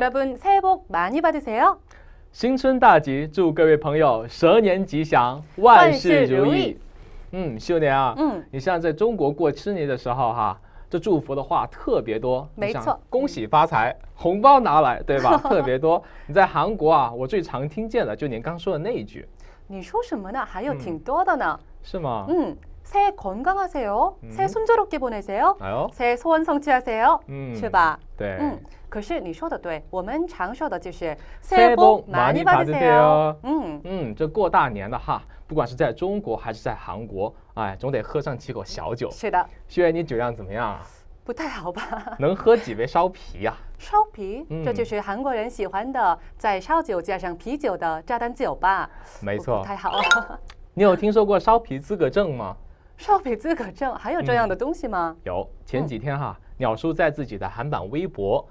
여러 분， 새복많이받으세 요。 新春大吉，祝各位朋友蛇年吉祥，万事如意。嗯，秀啊，嗯，你像在中国过吃年的时候哈，这祝福的话特别多，没错，恭喜发财，红包拿来，对吧？特别多。你在韩国啊，我最常听见的就您刚说的那一句。你说什么呢？还有挺多的呢。是吗？嗯。새건강하세요새순조롭게보내세요새소원성취하세요출발응글쎄니숄더도에워먼장숄더즈에새복많이받으세요응응这过大年的哈，不管是在中国还是在韩国，哎，总得喝上几口小酒。是的。薛你酒量怎么样啊？不太好吧。能喝几杯烧啤呀？烧啤？这就是韩国人喜欢的，在烧酒加上啤酒的炸弹酒吧。没错。太好。你有听说过烧啤资格证吗？烧皮资格证还有这样的东西吗？有，前几天哈，鸟叔在自己的韩版微博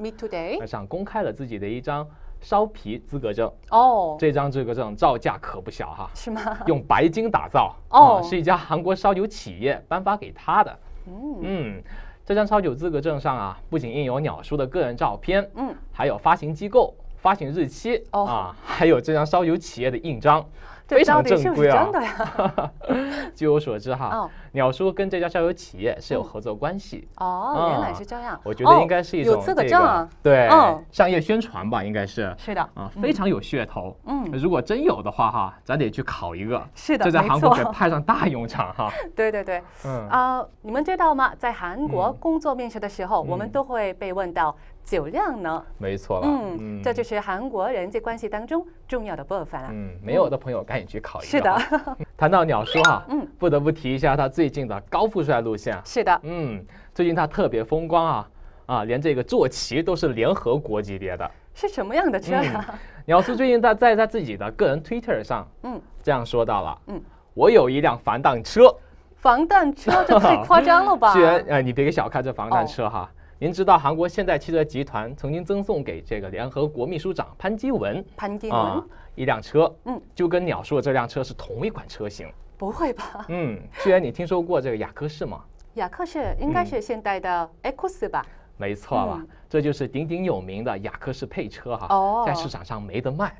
上公开了自己的一张烧皮资格证。哦，这张资格证造价可不小哈。是吗？用白金打造，哦，是一家韩国烧酒企业颁发给他的。嗯嗯，这张烧酒资格证上啊，不仅印有鸟叔的个人照片，嗯，还有发行机构、发行日期，啊，还有这张烧酒企业的印章。非常正规啊！据我所知，哈，鸟叔跟这家校友企业是有合作关系哦。原来是这样，我觉得应该是一种这个对商业宣传吧，应该是是的啊，非常有噱头。嗯，如果真有的话，哈，咱得去考一个，是的，这在韩国派上大用场哈。对对对，嗯啊，你们知道吗？在韩国工作面试的时候，我们都会被问到酒量呢。没错了，嗯，这就是韩国人际关系当中重要的部分了。嗯，没有的朋友赶。去考是的，谈到鸟叔哈，嗯，不得不提一下他最近的高富帅路线。是的，嗯，最近他特别风光啊啊，连这个坐骑都是联合国级别的，是什么样的车呀？鸟叔最近在在他自己的个人 Twitter 上，嗯，这样说到了，嗯，我有一辆防弹车，防弹车这太夸张了吧？居然哎，你别给小看这防弹车哈。您知道韩国现代汽车集团曾经赠送给这个联合国秘书长潘基文，潘基文一辆车，嗯，就跟鸟叔的这辆车是同一款车型，不会吧？嗯，居然你听说过这个雅克士吗？雅克士应该是现代的 x 四吧？没错吧？这就是鼎鼎有名的雅克士配车哈。哦，在市场上没得卖，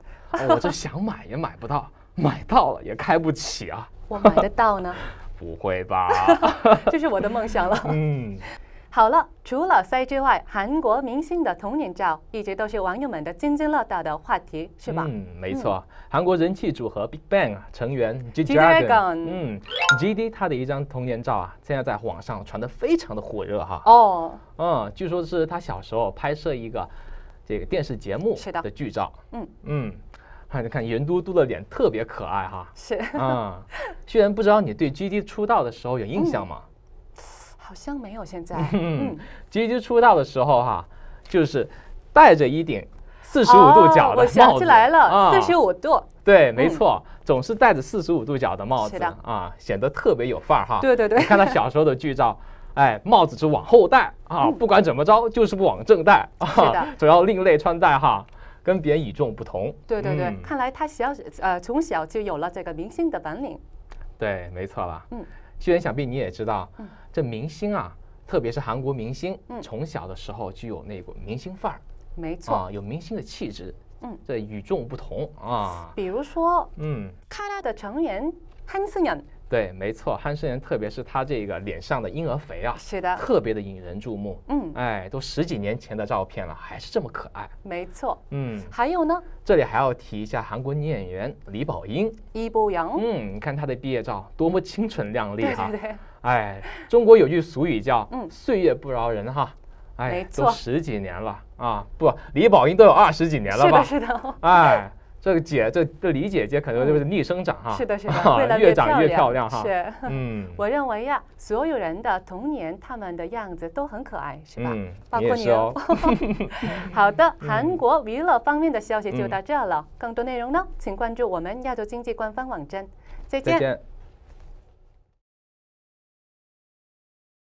我这想买也买不到，买到了也开不起啊。我买得到呢？不会吧？这是我的梦想了。嗯。好了，除了帅之外，韩国明星的童年照一直都是网友们的津津乐道的话题，是吧？嗯，没错。韩国人气组合 Big Bang 成员 G Dragon，嗯，G D 他的一张童年照啊，现在在网上传的非常的火热哈。哦。嗯，据说是他小时候拍摄一个这个电视节目的剧照，嗯嗯，你看圆嘟嘟的脸特别可爱哈。是。啊，虽 然不知道你对 G D 出道的时候有印象吗？好像没有现在。嗯，吉吉出道的时候哈，就是戴着一顶四十五度角的帽子来了。四十五度，对，没错，总是戴着四十五度角的帽子啊，显得特别有范儿哈。对对对，你看他小时候的剧照，哎，帽子是往后戴啊，不管怎么着就是不往正戴啊，主要另类穿戴哈，跟别人与众不同。对对对，看来他小呃从小就有了这个明星的本领。对，没错了。嗯。虽然想必你也知道，嗯，这明星啊，特别是韩国明星，嗯，从小的时候就有那股明星范儿，没错，有明星的气质，嗯，这与众不同啊。比如说，嗯卡拉的成员汉斯。n 对，没错，韩生妍，特别是他这个脸上的婴儿肥啊，是的，特别的引人注目。嗯，哎，都十几年前的照片了，还是这么可爱。没错，嗯，还有呢？这里还要提一下韩国女演员李宝英。李宝英，嗯，你看她的毕业照多么清纯靓丽啊！对对对。哎，中国有句俗语叫“嗯，岁月不饶人”哈。没错，都十几年了啊！不，李宝英都有二十几年了吧？是的，是的。哎。这个姐，这这李姐姐可能就是逆生长哈，是的，是的，越长越漂亮。是，嗯，我认为呀，所有人的童年他们的样子都很可爱，是吧？嗯，括你哦。好的，韩国娱乐方面的消息就到这了，更多内容呢，请关注我们亚洲经济官方网站。再见。